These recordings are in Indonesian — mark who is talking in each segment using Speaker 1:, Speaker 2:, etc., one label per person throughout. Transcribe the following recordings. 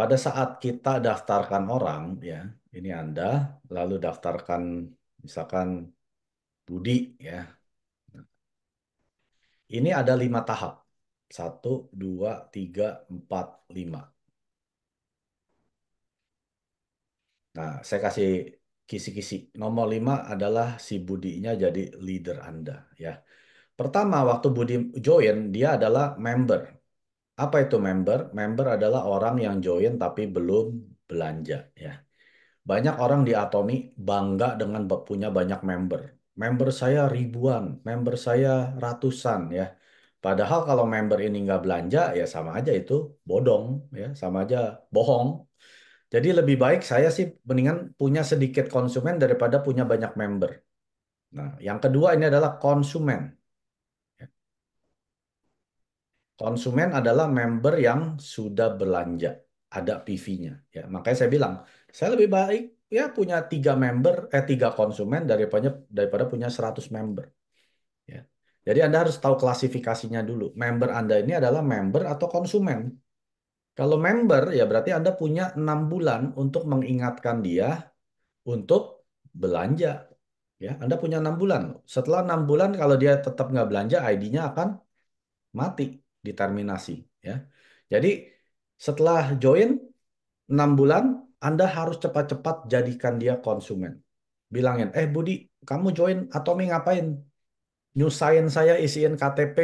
Speaker 1: Pada saat kita daftarkan orang, ya, ini Anda, lalu daftarkan misalkan Budi, ya. Ini ada lima tahap. Satu, dua, tiga, empat, lima. Nah, saya kasih kisi-kisi. Nomor lima adalah si Budinya jadi leader Anda, ya. Pertama, waktu Budi join, dia adalah member. Apa itu member? Member adalah orang yang join tapi belum belanja ya. Banyak orang di Atomi bangga dengan punya banyak member. Member saya ribuan, member saya ratusan ya. Padahal kalau member ini nggak belanja ya sama aja itu bodong ya, sama aja bohong. Jadi lebih baik saya sih mendingan punya sedikit konsumen daripada punya banyak member. Nah, yang kedua ini adalah konsumen konsumen adalah member yang sudah belanja, ada PV-nya. Ya, makanya saya bilang, saya lebih baik ya punya tiga member, eh tiga konsumen daripada daripada punya 100 member. Ya. Jadi Anda harus tahu klasifikasinya dulu. Member Anda ini adalah member atau konsumen. Kalau member ya berarti Anda punya enam bulan untuk mengingatkan dia untuk belanja. Ya, Anda punya enam bulan. Setelah enam bulan kalau dia tetap nggak belanja, ID-nya akan mati determinasi ya. Jadi setelah join 6 bulan Anda harus cepat-cepat jadikan dia konsumen. Bilangin, "Eh Budi, kamu join Atomi ngapain? Nyusahin saya isiin KTP,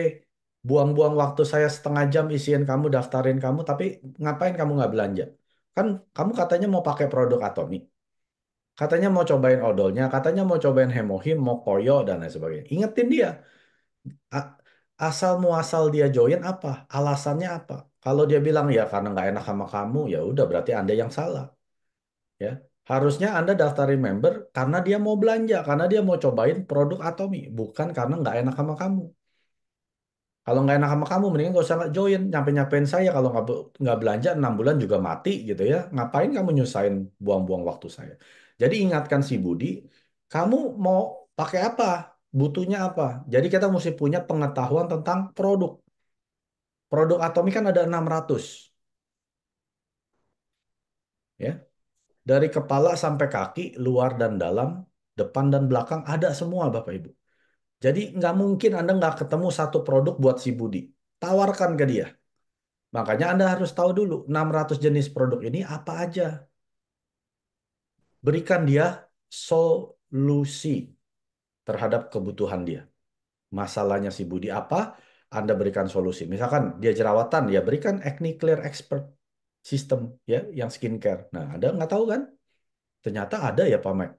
Speaker 1: buang-buang waktu saya setengah jam isiin kamu, daftarin kamu, tapi ngapain kamu nggak belanja? Kan kamu katanya mau pakai produk Atomi. Katanya mau cobain odolnya, katanya mau cobain hemohim, mau koyo, dan lain sebagainya. Ingetin dia, asal muasal dia join apa alasannya apa kalau dia bilang ya karena nggak enak sama kamu ya udah berarti anda yang salah ya harusnya anda daftarin member karena dia mau belanja karena dia mau cobain produk Atomi bukan karena nggak enak sama kamu kalau nggak enak sama kamu mendingan gak usah join nyampe nyampein saya kalau nggak nggak belanja enam bulan juga mati gitu ya ngapain kamu nyusahin buang-buang waktu saya jadi ingatkan si Budi kamu mau pakai apa butuhnya apa. Jadi kita mesti punya pengetahuan tentang produk. Produk atomik kan ada 600. Ya. Dari kepala sampai kaki, luar dan dalam, depan dan belakang ada semua Bapak Ibu. Jadi nggak mungkin Anda nggak ketemu satu produk buat si Budi. Tawarkan ke dia. Makanya Anda harus tahu dulu 600 jenis produk ini apa aja. Berikan dia solusi terhadap kebutuhan dia. Masalahnya si Budi apa? Anda berikan solusi. Misalkan dia jerawatan, ya berikan acne clear expert system ya yang skincare. Nah, Anda nggak tahu kan? Ternyata ada ya Pak Mac.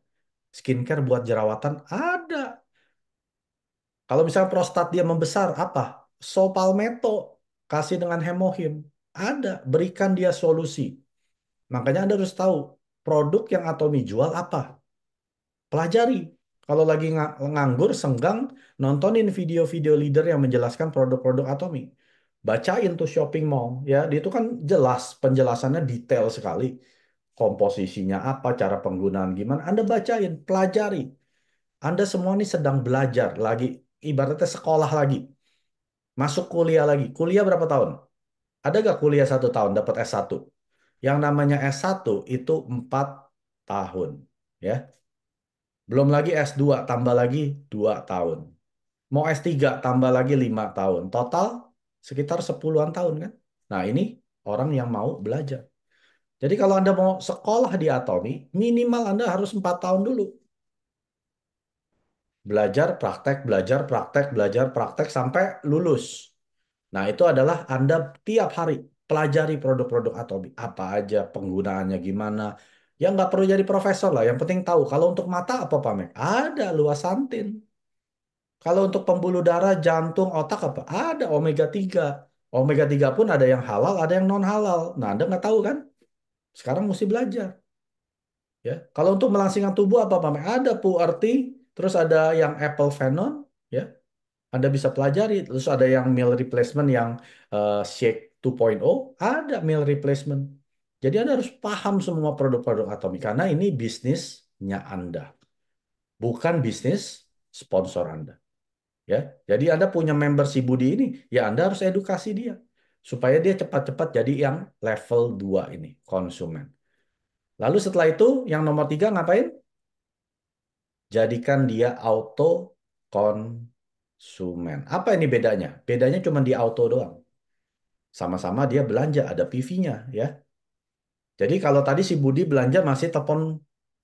Speaker 1: Skincare buat jerawatan ada. Kalau misalnya prostat dia membesar, apa? Sopalmeto kasih dengan hemohim. Ada, berikan dia solusi. Makanya Anda harus tahu produk yang Atomi jual apa. Pelajari kalau lagi nganggur, senggang, nontonin video-video leader yang menjelaskan produk-produk Atomi. Bacain tuh shopping mall, ya. Itu kan jelas, penjelasannya detail sekali. Komposisinya apa, cara penggunaan gimana. Anda bacain, pelajari. Anda semua ini sedang belajar lagi, ibaratnya sekolah lagi. Masuk kuliah lagi. Kuliah berapa tahun? Ada gak kuliah satu tahun dapat S1? Yang namanya S1 itu 4 tahun. ya belum lagi S2 tambah lagi 2 tahun. Mau S3 tambah lagi 5 tahun. Total sekitar 10-an tahun kan. Nah ini orang yang mau belajar. Jadi kalau Anda mau sekolah di Atomi, minimal Anda harus 4 tahun dulu. Belajar, praktek, belajar, praktek, belajar, praktek, sampai lulus. Nah itu adalah Anda tiap hari pelajari produk-produk Atomi. Apa aja, penggunaannya gimana, Ya nggak perlu jadi profesor lah, yang penting tahu. Kalau untuk mata apa Pak Mek? Ada luasantin. Kalau untuk pembuluh darah, jantung, otak apa? Ada omega 3. Omega 3 pun ada yang halal, ada yang non halal. Nah, Anda nggak tahu kan? Sekarang mesti belajar. Ya, kalau untuk melangsingkan tubuh apa Pak Mek? Ada puerti. terus ada yang apple phenon, ya. Anda bisa pelajari, terus ada yang meal replacement yang uh, shake 2.0, ada meal replacement. Jadi Anda harus paham semua produk-produk atomik karena ini bisnisnya Anda. Bukan bisnis sponsor Anda. Ya. Jadi Anda punya member si Budi ini, ya Anda harus edukasi dia supaya dia cepat-cepat jadi yang level 2 ini, konsumen. Lalu setelah itu yang nomor tiga ngapain? Jadikan dia auto konsumen. Apa ini bedanya? Bedanya cuma di auto doang. Sama-sama dia belanja, ada PV-nya ya jadi kalau tadi si Budi belanja masih telepon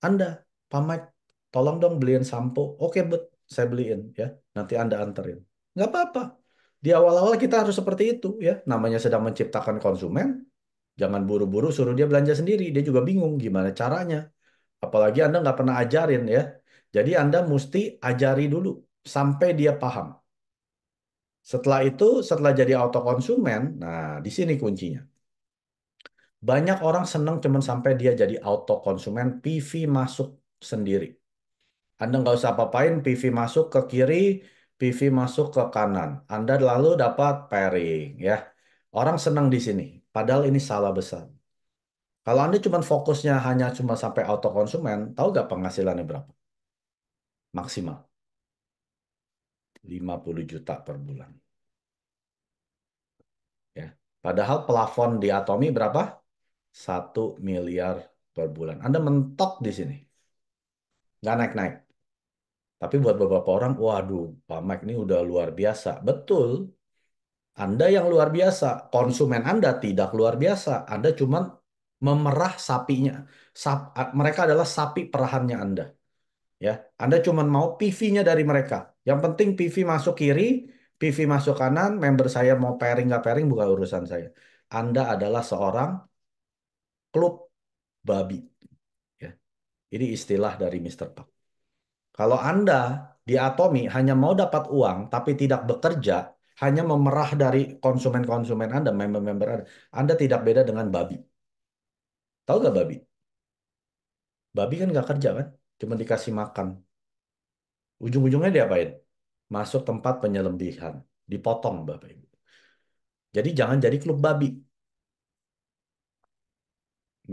Speaker 1: Anda, Pak Mike, tolong dong beliin sampo. Oke, bet, saya beliin ya. Nanti Anda anterin. Nggak apa-apa. Di awal-awal kita harus seperti itu ya. Namanya sedang menciptakan konsumen, jangan buru-buru suruh dia belanja sendiri. Dia juga bingung gimana caranya. Apalagi Anda nggak pernah ajarin ya. Jadi Anda mesti ajari dulu sampai dia paham. Setelah itu, setelah jadi auto konsumen, nah di sini kuncinya. Banyak orang senang cuman sampai dia jadi auto konsumen, PV masuk sendiri. Anda nggak usah apa-apain, PV masuk ke kiri, PV masuk ke kanan. Anda lalu dapat pairing ya. Orang senang di sini, padahal ini salah besar. Kalau Anda cuma fokusnya hanya cuma sampai auto konsumen, tahu nggak penghasilannya berapa? Maksimal. 50 juta per bulan. Ya. Padahal plafon di Atomi berapa? satu miliar per bulan. Anda mentok di sini. Nggak naik-naik. Tapi buat beberapa orang, waduh, Pak Mike ini udah luar biasa. Betul, Anda yang luar biasa. Konsumen Anda tidak luar biasa. Anda cuma memerah sapinya. Sap, mereka adalah sapi perahannya Anda. Ya, Anda cuma mau PV-nya dari mereka. Yang penting PV masuk kiri, PV masuk kanan, member saya mau pairing nggak pairing bukan urusan saya. Anda adalah seorang klub babi. Ya. Ini istilah dari Mr. Pak. Kalau Anda di Atomi hanya mau dapat uang tapi tidak bekerja, hanya memerah dari konsumen-konsumen Anda, member-member Anda, Anda tidak beda dengan babi. Tahu nggak babi? Babi kan nggak kerja kan? Cuma dikasih makan. Ujung-ujungnya diapain? Masuk tempat penyelembihan. Dipotong Bapak Ibu. Jadi jangan jadi klub babi.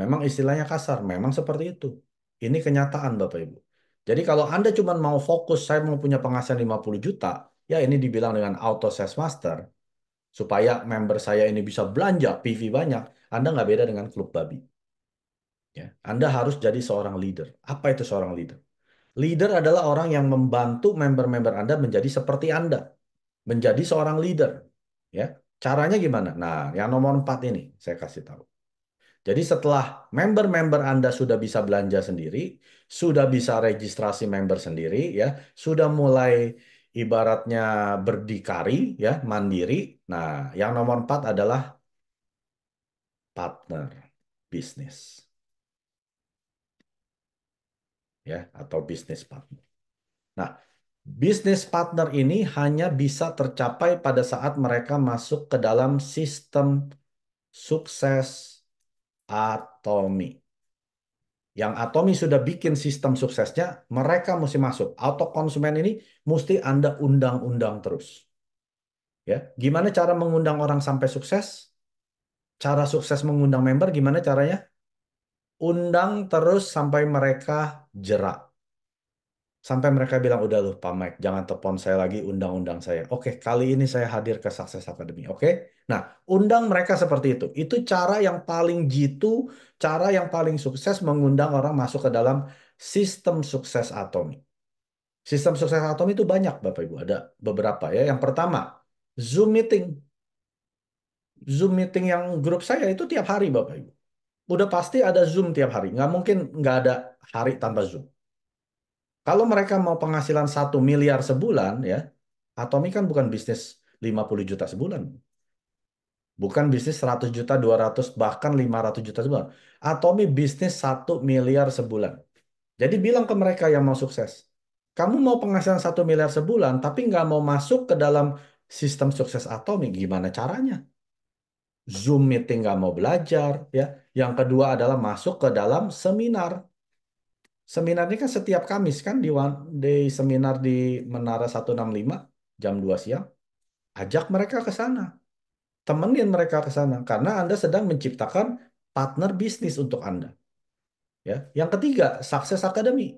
Speaker 1: Memang istilahnya kasar, memang seperti itu. Ini kenyataan Bapak Ibu. Jadi kalau Anda cuma mau fokus, saya mau punya penghasilan 50 juta, ya ini dibilang dengan auto sales master, supaya member saya ini bisa belanja PV banyak, Anda nggak beda dengan klub babi. Ya, Anda harus jadi seorang leader. Apa itu seorang leader? Leader adalah orang yang membantu member-member Anda menjadi seperti Anda. Menjadi seorang leader. Ya, Caranya gimana? Nah, yang nomor empat ini saya kasih tahu. Jadi setelah member-member Anda sudah bisa belanja sendiri, sudah bisa registrasi member sendiri ya, sudah mulai ibaratnya berdikari ya, mandiri. Nah, yang nomor empat adalah partner bisnis. Ya, atau bisnis partner. Nah, bisnis partner ini hanya bisa tercapai pada saat mereka masuk ke dalam sistem sukses atomi. Yang atomi sudah bikin sistem suksesnya, mereka mesti masuk. Auto konsumen ini mesti Anda undang-undang terus. Ya, gimana cara mengundang orang sampai sukses? Cara sukses mengundang member gimana caranya? Undang terus sampai mereka jerak sampai mereka bilang udah Pak Mike jangan telepon saya lagi undang-undang saya oke kali ini saya hadir ke Success Academy oke nah undang mereka seperti itu itu cara yang paling jitu cara yang paling sukses mengundang orang masuk ke dalam sistem sukses Atomi sistem sukses Atomi itu banyak Bapak Ibu ada beberapa ya yang pertama Zoom meeting Zoom meeting yang grup saya itu tiap hari Bapak Ibu udah pasti ada Zoom tiap hari nggak mungkin nggak ada hari tanpa Zoom kalau mereka mau penghasilan satu miliar sebulan, ya, Atomi kan bukan bisnis 50 juta sebulan. Bukan bisnis 100 juta, 200, bahkan 500 juta sebulan. Atomi bisnis 1 miliar sebulan. Jadi bilang ke mereka yang mau sukses, kamu mau penghasilan 1 miliar sebulan, tapi nggak mau masuk ke dalam sistem sukses Atomi, gimana caranya? Zoom meeting nggak mau belajar, ya. Yang kedua adalah masuk ke dalam seminar. Seminar ini kan setiap Kamis kan di, di seminar di Menara 165 jam 2 siang. Ajak mereka ke sana. Temenin mereka ke sana karena Anda sedang menciptakan partner bisnis untuk Anda. Ya. Yang ketiga, sukses Academy.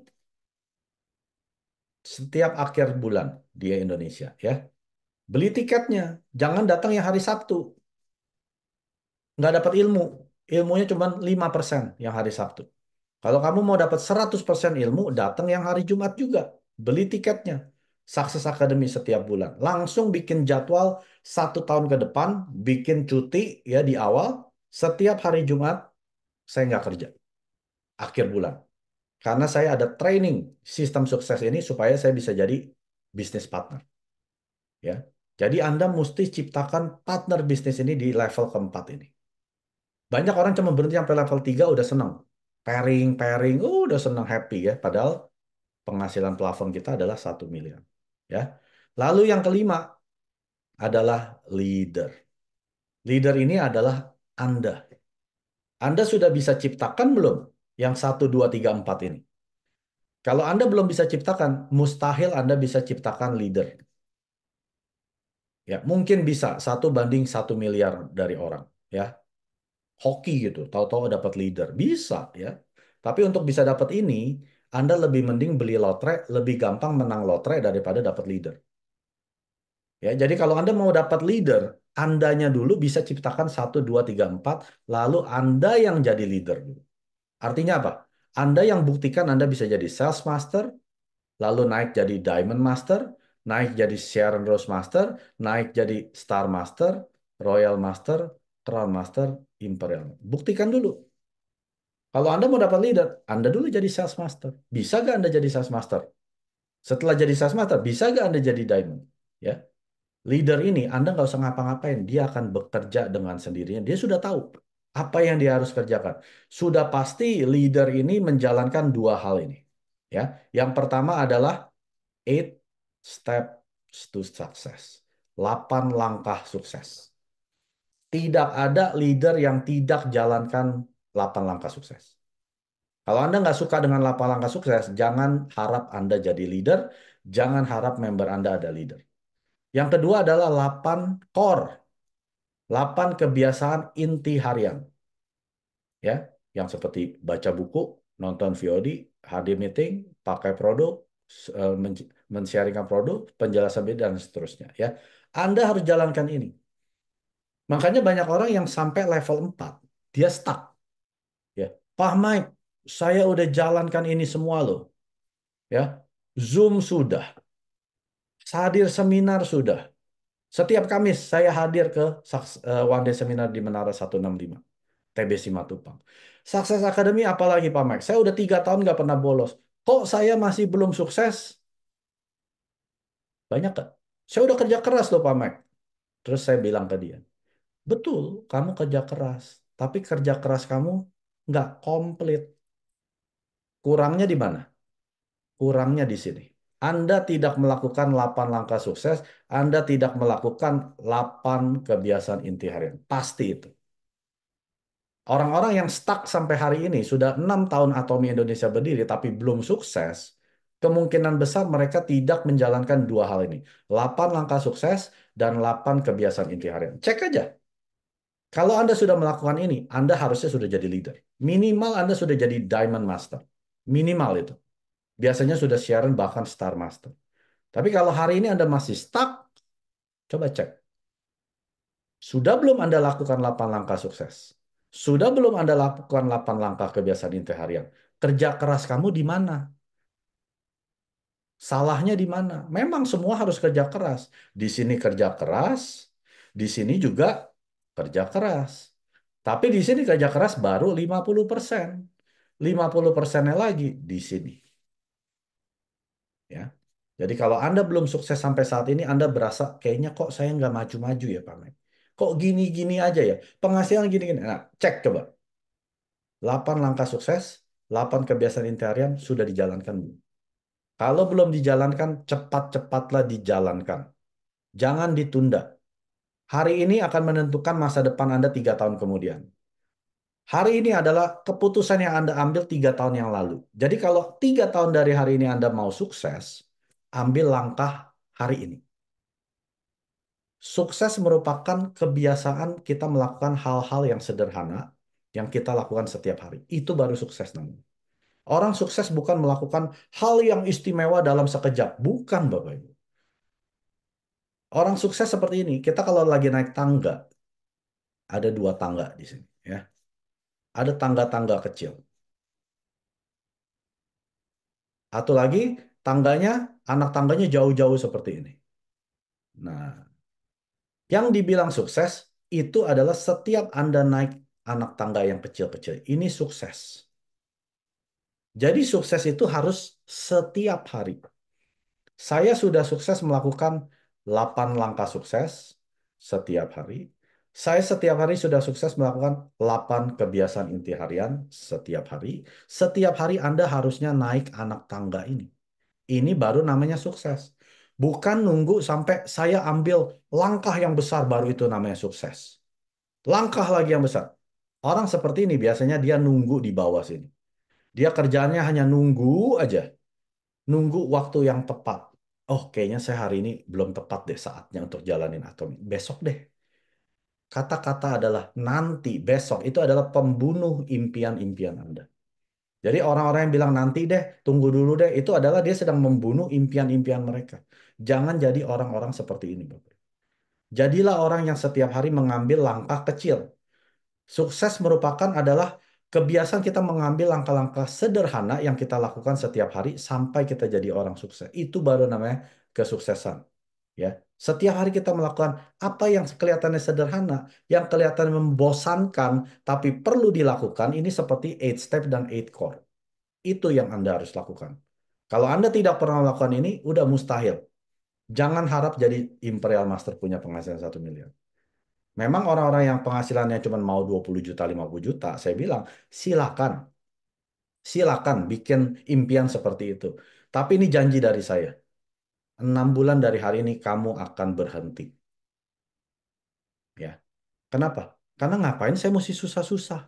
Speaker 1: Setiap akhir bulan di Indonesia ya. Beli tiketnya, jangan datang yang hari Sabtu. Nggak dapat ilmu. Ilmunya cuma 5% yang hari Sabtu. Kalau kamu mau dapat 100% ilmu, datang yang hari Jumat juga. Beli tiketnya. Sukses Academy setiap bulan. Langsung bikin jadwal satu tahun ke depan, bikin cuti ya di awal. Setiap hari Jumat, saya nggak kerja. Akhir bulan. Karena saya ada training sistem sukses ini supaya saya bisa jadi bisnis partner. Ya, jadi Anda mesti ciptakan partner bisnis ini di level keempat ini. Banyak orang cuma berhenti sampai level 3 udah senang pairing pairing uh, udah senang happy ya padahal penghasilan plafon kita adalah satu miliar ya lalu yang kelima adalah leader leader ini adalah anda anda sudah bisa ciptakan belum yang satu dua tiga empat ini kalau anda belum bisa ciptakan mustahil anda bisa ciptakan leader ya mungkin bisa satu banding satu miliar dari orang ya hoki gitu, tahu-tahu dapat leader. Bisa ya. Tapi untuk bisa dapat ini, Anda lebih mending beli lotre, lebih gampang menang lotre daripada dapat leader. Ya, jadi kalau Anda mau dapat leader, Andanya dulu bisa ciptakan 1 2 3 4, lalu Anda yang jadi leader dulu. Artinya apa? Anda yang buktikan Anda bisa jadi sales master, lalu naik jadi diamond master, naik jadi Sharon Rose Master, naik jadi Star Master, Royal Master, trial master imperial. Buktikan dulu. Kalau Anda mau dapat leader, Anda dulu jadi sales master. Bisa gak Anda jadi sales master? Setelah jadi sales master, bisa gak Anda jadi diamond? Ya, Leader ini Anda nggak usah ngapa-ngapain, dia akan bekerja dengan sendirinya. Dia sudah tahu apa yang dia harus kerjakan. Sudah pasti leader ini menjalankan dua hal ini. Ya, yang pertama adalah eight steps to success. 8 langkah sukses. Tidak ada leader yang tidak jalankan 8 langkah sukses. Kalau Anda nggak suka dengan 8 langkah sukses, jangan harap Anda jadi leader, jangan harap member Anda ada leader. Yang kedua adalah 8 core. 8 kebiasaan inti harian. Ya, yang seperti baca buku, nonton VOD, HD meeting, pakai produk, eh, men produk, penjelasan beda dan seterusnya ya. Anda harus jalankan ini. Makanya banyak orang yang sampai level 4, dia stuck. Ya. Pak Mike, saya udah jalankan ini semua loh. Ya. Zoom sudah. Hadir seminar sudah. Setiap Kamis saya hadir ke eh, one day seminar di Menara 165. TB Simatupang. Success Academy apalagi Pak Mike? Saya udah tiga tahun nggak pernah bolos. Kok saya masih belum sukses? Banyak kan? Saya udah kerja keras loh Pak Mike. Terus saya bilang ke dia, Betul, kamu kerja keras, tapi kerja keras kamu nggak komplit. Kurangnya di mana? Kurangnya di sini. Anda tidak melakukan 8 langkah sukses, Anda tidak melakukan 8 kebiasaan inti harian. Pasti itu. Orang-orang yang stuck sampai hari ini sudah enam tahun Atomi Indonesia berdiri tapi belum sukses, kemungkinan besar mereka tidak menjalankan dua hal ini. 8 langkah sukses dan 8 kebiasaan inti harian. Cek aja. Kalau Anda sudah melakukan ini, Anda harusnya sudah jadi leader. Minimal Anda sudah jadi diamond master. Minimal itu. Biasanya sudah siaran bahkan star master. Tapi kalau hari ini Anda masih stuck, coba cek. Sudah belum Anda lakukan 8 langkah sukses? Sudah belum Anda lakukan 8 langkah kebiasaan inti harian? Kerja keras kamu di mana? Salahnya di mana? Memang semua harus kerja keras. Di sini kerja keras, di sini juga kerja keras. Tapi di sini kerja keras baru 50%. 50 persennya lagi di sini. Ya. Jadi kalau Anda belum sukses sampai saat ini, Anda berasa kayaknya kok saya nggak maju-maju ya Pak Mek. Kok gini-gini aja ya? Penghasilan gini-gini. Nah, cek coba. 8 langkah sukses, 8 kebiasaan interior sudah dijalankan belum? Kalau belum dijalankan, cepat-cepatlah dijalankan. Jangan ditunda hari ini akan menentukan masa depan Anda tiga tahun kemudian. Hari ini adalah keputusan yang Anda ambil tiga tahun yang lalu. Jadi kalau tiga tahun dari hari ini Anda mau sukses, ambil langkah hari ini. Sukses merupakan kebiasaan kita melakukan hal-hal yang sederhana yang kita lakukan setiap hari. Itu baru sukses namanya. Orang sukses bukan melakukan hal yang istimewa dalam sekejap. Bukan Bapak Ibu orang sukses seperti ini, kita kalau lagi naik tangga, ada dua tangga di sini, ya. Ada tangga-tangga kecil. Atau lagi tangganya, anak tangganya jauh-jauh seperti ini. Nah, yang dibilang sukses itu adalah setiap Anda naik anak tangga yang kecil-kecil. Ini sukses. Jadi sukses itu harus setiap hari. Saya sudah sukses melakukan 8 langkah sukses setiap hari. Saya setiap hari sudah sukses melakukan 8 kebiasaan inti harian setiap hari. Setiap hari Anda harusnya naik anak tangga ini. Ini baru namanya sukses. Bukan nunggu sampai saya ambil langkah yang besar baru itu namanya sukses. Langkah lagi yang besar. Orang seperti ini biasanya dia nunggu di bawah sini. Dia kerjanya hanya nunggu aja. Nunggu waktu yang tepat oh kayaknya saya hari ini belum tepat deh saatnya untuk jalanin atomi. Besok deh. Kata-kata adalah nanti, besok. Itu adalah pembunuh impian-impian Anda. Jadi orang-orang yang bilang nanti deh, tunggu dulu deh, itu adalah dia sedang membunuh impian-impian mereka. Jangan jadi orang-orang seperti ini, Bapak. Jadilah orang yang setiap hari mengambil langkah kecil. Sukses merupakan adalah kebiasaan kita mengambil langkah-langkah sederhana yang kita lakukan setiap hari sampai kita jadi orang sukses. Itu baru namanya kesuksesan. Ya, setiap hari kita melakukan apa yang kelihatannya sederhana, yang kelihatannya membosankan tapi perlu dilakukan, ini seperti eight step dan eight core. Itu yang Anda harus lakukan. Kalau Anda tidak pernah melakukan ini, udah mustahil. Jangan harap jadi Imperial Master punya penghasilan satu miliar. Memang orang-orang yang penghasilannya cuma mau 20 juta, 50 juta, saya bilang silakan. Silakan bikin impian seperti itu. Tapi ini janji dari saya. 6 bulan dari hari ini kamu akan berhenti. Ya. Kenapa? Karena ngapain saya mesti susah-susah.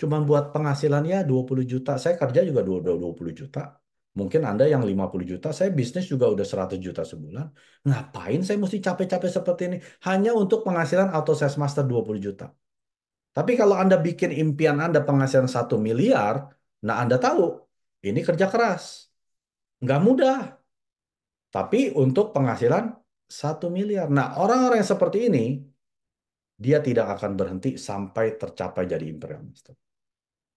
Speaker 1: Cuma buat penghasilannya 20 juta. Saya kerja juga 20 juta. Mungkin Anda yang 50 juta, saya bisnis juga udah 100 juta sebulan. Ngapain saya mesti capek-capek seperti ini? Hanya untuk penghasilan auto sales master 20 juta. Tapi kalau Anda bikin impian Anda penghasilan 1 miliar, nah Anda tahu, ini kerja keras. Nggak mudah. Tapi untuk penghasilan 1 miliar. Nah, orang-orang yang seperti ini, dia tidak akan berhenti sampai tercapai jadi imperial master.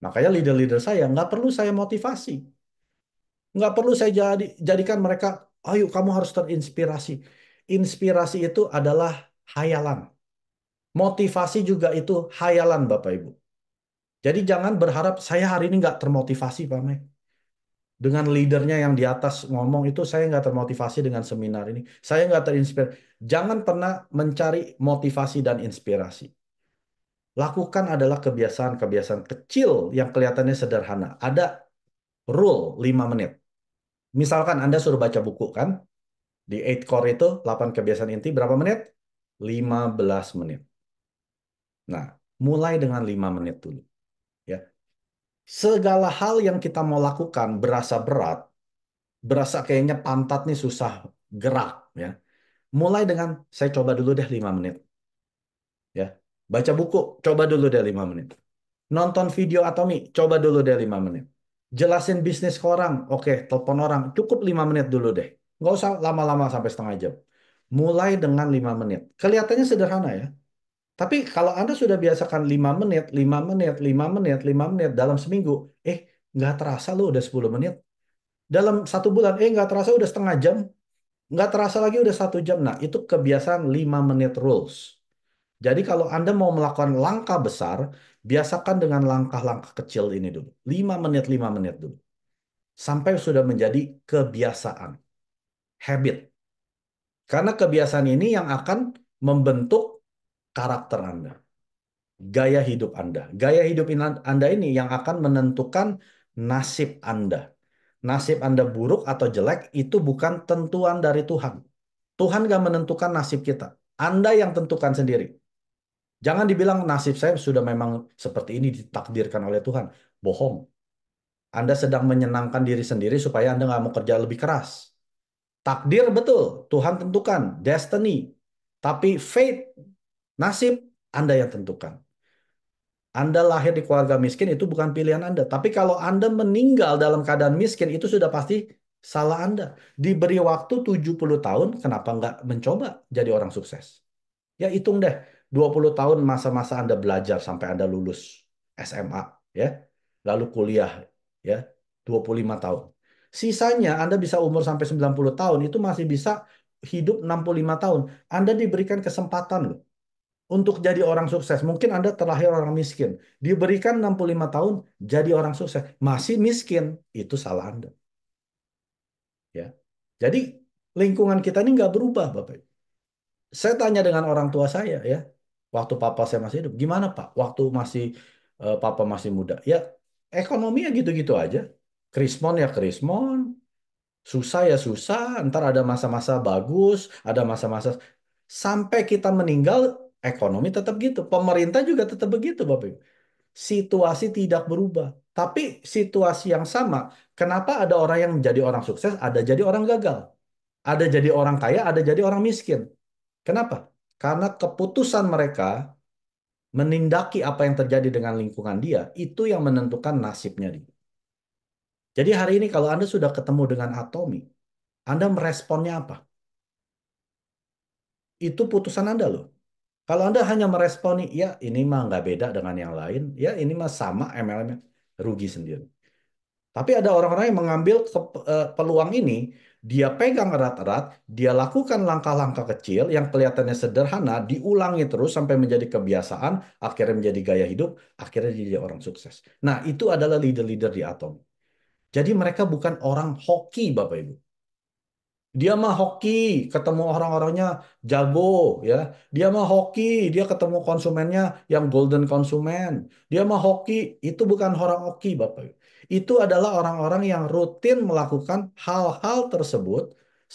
Speaker 1: Makanya leader-leader saya, nggak perlu saya motivasi Nggak perlu saya jadi, jadikan mereka, ayo kamu harus terinspirasi. Inspirasi itu adalah hayalan. Motivasi juga itu hayalan Bapak Ibu. Jadi jangan berharap saya hari ini nggak termotivasi Pak Mek. Dengan leadernya yang di atas ngomong itu saya nggak termotivasi dengan seminar ini. Saya nggak terinspirasi. Jangan pernah mencari motivasi dan inspirasi. Lakukan adalah kebiasaan-kebiasaan kecil yang kelihatannya sederhana. Ada rule 5 menit. Misalkan Anda suruh baca buku kan, di 8 core itu 8 kebiasaan inti berapa menit? 15 menit. Nah, mulai dengan 5 menit dulu. Ya. Segala hal yang kita mau lakukan berasa berat, berasa kayaknya pantat nih susah gerak ya. Mulai dengan saya coba dulu deh 5 menit. Ya. Baca buku, coba dulu deh 5 menit. Nonton video Atomi, coba dulu deh 5 menit jelasin bisnis ke orang, oke, telepon orang, cukup lima menit dulu deh. Nggak usah lama-lama sampai setengah jam. Mulai dengan lima menit. Kelihatannya sederhana ya. Tapi kalau Anda sudah biasakan lima menit, lima menit, lima menit, lima menit dalam seminggu, eh, nggak terasa lo udah sepuluh menit. Dalam satu bulan, eh, nggak terasa udah setengah jam. Nggak terasa lagi udah satu jam. Nah, itu kebiasaan lima menit rules. Jadi kalau Anda mau melakukan langkah besar, Biasakan dengan langkah-langkah kecil ini dulu. 5 menit, 5 menit dulu. Sampai sudah menjadi kebiasaan. Habit. Karena kebiasaan ini yang akan membentuk karakter Anda. Gaya hidup Anda. Gaya hidup Anda ini yang akan menentukan nasib Anda. Nasib Anda buruk atau jelek itu bukan tentuan dari Tuhan. Tuhan gak menentukan nasib kita. Anda yang tentukan sendiri. Jangan dibilang nasib saya sudah memang seperti ini ditakdirkan oleh Tuhan. Bohong. Anda sedang menyenangkan diri sendiri supaya Anda nggak mau kerja lebih keras. Takdir betul, Tuhan tentukan, destiny. Tapi faith nasib, Anda yang tentukan. Anda lahir di keluarga miskin itu bukan pilihan Anda. Tapi kalau Anda meninggal dalam keadaan miskin itu sudah pasti salah Anda. Diberi waktu 70 tahun, kenapa nggak mencoba jadi orang sukses? Ya hitung deh, 20 tahun masa-masa Anda belajar sampai Anda lulus SMA, ya. Lalu kuliah, ya. 25 tahun. Sisanya Anda bisa umur sampai 90 tahun itu masih bisa hidup 65 tahun. Anda diberikan kesempatan loh untuk jadi orang sukses. Mungkin Anda terlahir orang miskin. Diberikan 65 tahun jadi orang sukses. Masih miskin, itu salah Anda. Ya. Jadi lingkungan kita ini nggak berubah Bapak. Saya tanya dengan orang tua saya ya, waktu papa saya masih hidup. Gimana pak? Waktu masih uh, papa masih muda. Ya ekonomi ya gitu-gitu aja. Krismon ya krismon. Susah ya susah. Ntar ada masa-masa bagus. Ada masa-masa. Sampai kita meninggal ekonomi tetap gitu. Pemerintah juga tetap begitu Bapak Situasi tidak berubah. Tapi situasi yang sama. Kenapa ada orang yang menjadi orang sukses, ada jadi orang gagal. Ada jadi orang kaya, ada jadi orang miskin. Kenapa? Karena keputusan mereka menindaki apa yang terjadi dengan lingkungan dia, itu yang menentukan nasibnya dia. Jadi hari ini kalau Anda sudah ketemu dengan Atomi, Anda meresponnya apa? Itu putusan Anda loh. Kalau Anda hanya meresponi, ya ini mah nggak beda dengan yang lain, ya ini mah sama MLM, rugi sendiri. Tapi ada orang-orang yang mengambil eh, peluang ini dia pegang erat-erat, dia lakukan langkah-langkah kecil yang kelihatannya sederhana, diulangi terus sampai menjadi kebiasaan, akhirnya menjadi gaya hidup, akhirnya jadi orang sukses. Nah, itu adalah leader-leader di Atom. Jadi mereka bukan orang hoki, Bapak Ibu. Dia mah hoki, ketemu orang-orangnya jago, ya. Dia mah hoki, dia ketemu konsumennya yang golden konsumen. Dia mah hoki, itu bukan orang hoki, Bapak Ibu itu adalah orang-orang yang rutin melakukan hal-hal tersebut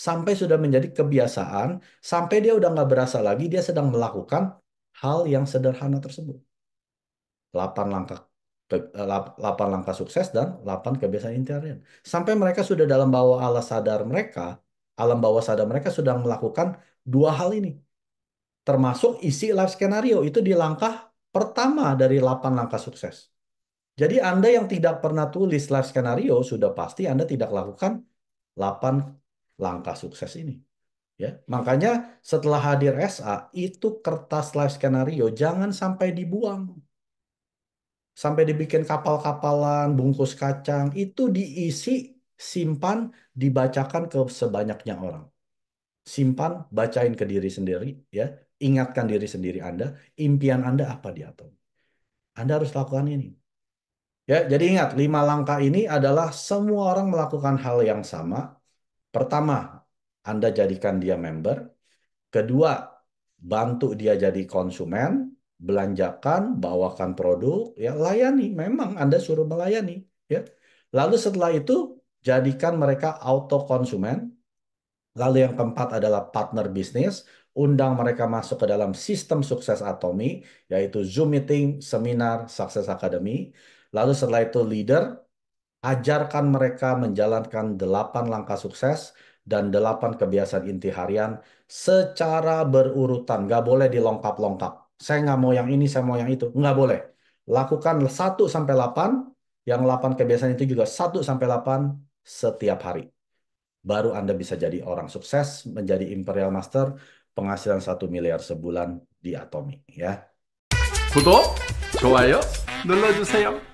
Speaker 1: sampai sudah menjadi kebiasaan, sampai dia udah nggak berasa lagi dia sedang melakukan hal yang sederhana tersebut. 8 langkah 8 eh, langkah sukses dan 8 kebiasaan interior. Sampai mereka sudah dalam bawah alam sadar mereka, alam bawah sadar mereka sudah melakukan dua hal ini. Termasuk isi life skenario itu di langkah pertama dari 8 langkah sukses. Jadi Anda yang tidak pernah tulis live skenario, sudah pasti Anda tidak lakukan 8 langkah sukses ini. Ya, makanya setelah hadir SA, itu kertas live skenario jangan sampai dibuang. Sampai dibikin kapal-kapalan, bungkus kacang, itu diisi, simpan, dibacakan ke sebanyaknya orang. Simpan, bacain ke diri sendiri, ya. Ingatkan diri sendiri Anda, impian Anda apa di atom. Anda harus lakukan ini. Ya, jadi ingat, lima langkah ini adalah semua orang melakukan hal yang sama. Pertama, Anda jadikan dia member. Kedua, bantu dia jadi konsumen, belanjakan, bawakan produk, ya layani. Memang Anda suruh melayani, ya. Lalu setelah itu jadikan mereka auto konsumen. Lalu yang keempat adalah partner bisnis, undang mereka masuk ke dalam sistem sukses Atomi, yaitu Zoom meeting, seminar, Success Academy. Lalu setelah itu leader, ajarkan mereka menjalankan delapan langkah sukses dan delapan kebiasaan inti harian secara berurutan. Nggak boleh dilongkap-longkap. Saya nggak mau yang ini, saya mau yang itu. Nggak boleh. Lakukan 1 sampai 8, yang 8 kebiasaan itu juga 1 sampai 8 setiap hari. Baru Anda bisa jadi orang sukses, menjadi Imperial Master, penghasilan 1 miliar sebulan di Atomi. Ya. 구독, 좋아요 눌러주세요.